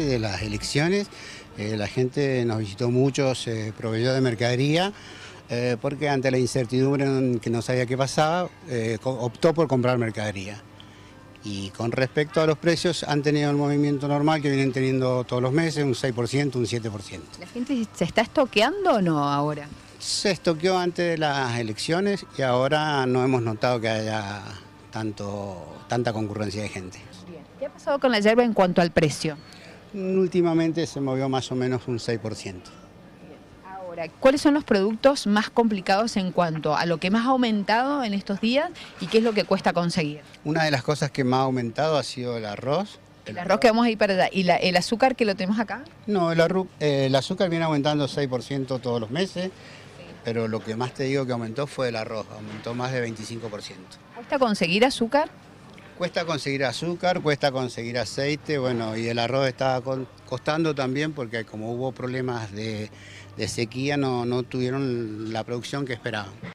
de las elecciones. Eh, la gente nos visitó mucho, se proveyó de mercadería eh, porque ante la incertidumbre que no sabía qué pasaba, eh, optó por comprar mercadería. Y con respecto a los precios, han tenido el movimiento normal que vienen teniendo todos los meses, un 6%, un 7%. ¿La gente se está estoqueando o no ahora? Se estoqueó antes de las elecciones y ahora no hemos notado que haya tanto, tanta concurrencia de gente. ¿Qué ha pasado con la hierba en cuanto al precio? Mm, últimamente se movió más o menos un 6%. Ahora, ¿cuáles son los productos más complicados en cuanto a lo que más ha aumentado en estos días y qué es lo que cuesta conseguir? Una de las cosas que más ha aumentado ha sido el arroz. El, arroz, que vamos a ir para allá. ¿Y el azúcar que lo tenemos acá? No, el, eh, azúcar viene aumentando 6% todos los meses, pero lo que más te digo que aumentó fue el arroz, aumentó más de 25%. ¿Cuesta conseguir azúcar? Cuesta conseguir azúcar, cuesta conseguir aceite, bueno, y el arroz estaba costando también porque como hubo problemas de, sequía no, no tuvieron la producción que esperaban.